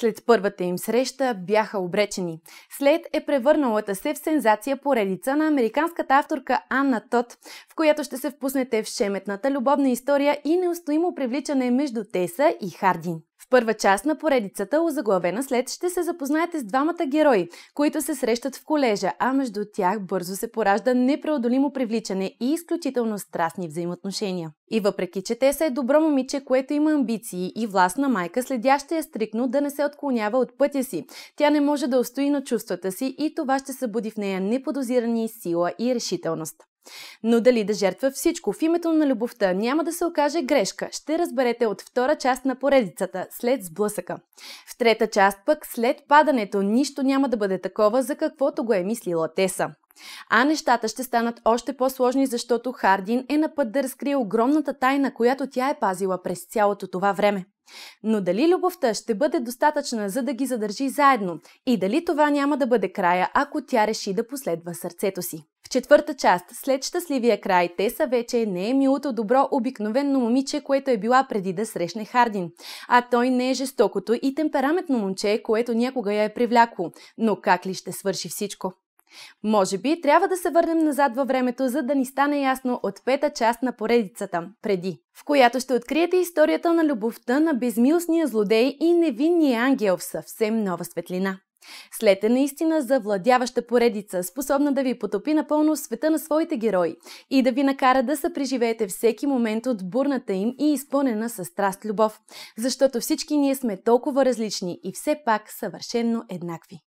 След първата им среща бяха обречени. След е превърналата се в сензация поредица на американската авторка Анна Тот, в която ще се впуснете в шеметната любовна история и неустоимо привличане между Теса и Хардин. В първа част на поредицата, озаглавена след, ще се запознаете с двамата герои, които се срещат в колежа, а между тях бързо се поражда непреодолимо привличане и изключително страстни взаимоотношения. И въпреки, че те са е добро момиче, което има амбиции и властна майка, следяща е стрикно да не се отклонява от пътя си. Тя не може да устои на чувствата си и това ще събуди в нея неподозирани сила и решителност. Но дали да жертва всичко в името на любовта няма да се окаже грешка, ще разберете от втора част на поредицата след сблъсъка. В трета част пък след падането нищо няма да бъде такова, за каквото го е мислила Теса. А нещата ще станат още по-сложни, защото Хардин е на път да разкрие огромната тайна, която тя е пазила през цялото това време. Но дали любовта ще бъде достатъчна, за да ги задържи заедно? И дали това няма да бъде края, ако тя реши да последва сърцето си? четвърта част, след щастливия край, Теса вече не е милото добро обикновенно момиче, което е била преди да срещне Хардин. А той не е жестокото и темпераментно момче, което някога я е привлякло. Но как ли ще свърши всичко? Може би трябва да се върнем назад във времето, за да ни стане ясно от пета част на поредицата преди, в която ще откриете историята на любовта на безмилостния злодей и невинния ангел в съвсем нова светлина. След е наистина завладяваща поредица, способна да ви потопи напълно в света на своите герои и да ви накара да съпреживеете всеки момент от бурната им и изпълнена с страст любов. Защото всички ние сме толкова различни и все пак съвършенно еднакви.